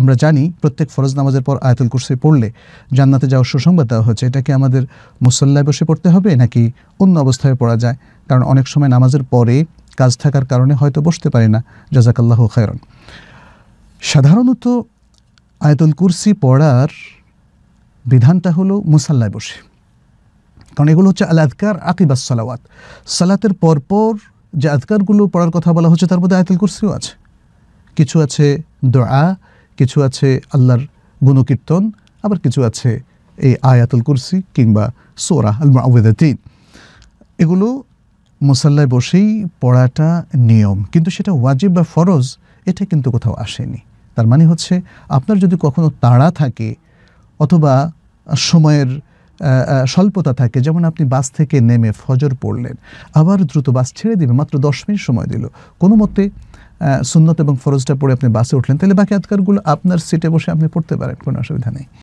আমরা জানি প্রত্যেক ফরজ নামাজের পর আয়তুল কুরসি পড়লে জান্নাতে যাওয়ার সুসংবাদ দেওয়া হচ্ছে এটাকে আমাদের মুসল্লায় বসে পড়তে হবে নাকি অন্য অবস্থায় পড়া যায় কারণ অনেক সময় নামাজের পরে কাজ থাকার কারণে হয়তো বসতে পারি না জাজাকাল্লাহ খায়রন সাধারণত আয়তুল কুরসি পড়ার বিধানটা হলো মুসাল্লায় বসে কারণ এগুলো হচ্ছে আল আদকার আকিবাস সালাওয়াত সালাতের পরপর যে আদকারগুলো পড়ার কথা বলা হচ্ছে তার মধ্যে আয়তুল কুরসিও আছে কিছু আছে দোয়া কিছু আছে আল্লাহর গুণকীর্তন আবার কিছু আছে এই আয়াতুল কুরসি কিংবা সোরা আল মাউদাতিন এগুলো মুসাল্লায় বসেই পড়াটা নিয়ম কিন্তু সেটা ওয়াজিব বা ফরজ এটা কিন্তু কোথাও আসেনি তার মানে হচ্ছে আপনার যদি কখনো তাড়া থাকে অথবা সময়ের স্বল্পতা থাকে যেমন আপনি বাস থেকে নেমে ফজর পড়লেন আবার দ্রুত বাস ছেড়ে দিবে মাত্র দশ মিনিট সময় দিল কোনো মতে সুন্নত এবং ফরজটা পড়ে আপনি বাসে উঠলেন তাহলে বাকি আতকারগুলো আপনার সিটে বসে আপনি পড়তে পারেন কোনো অসুবিধা নেই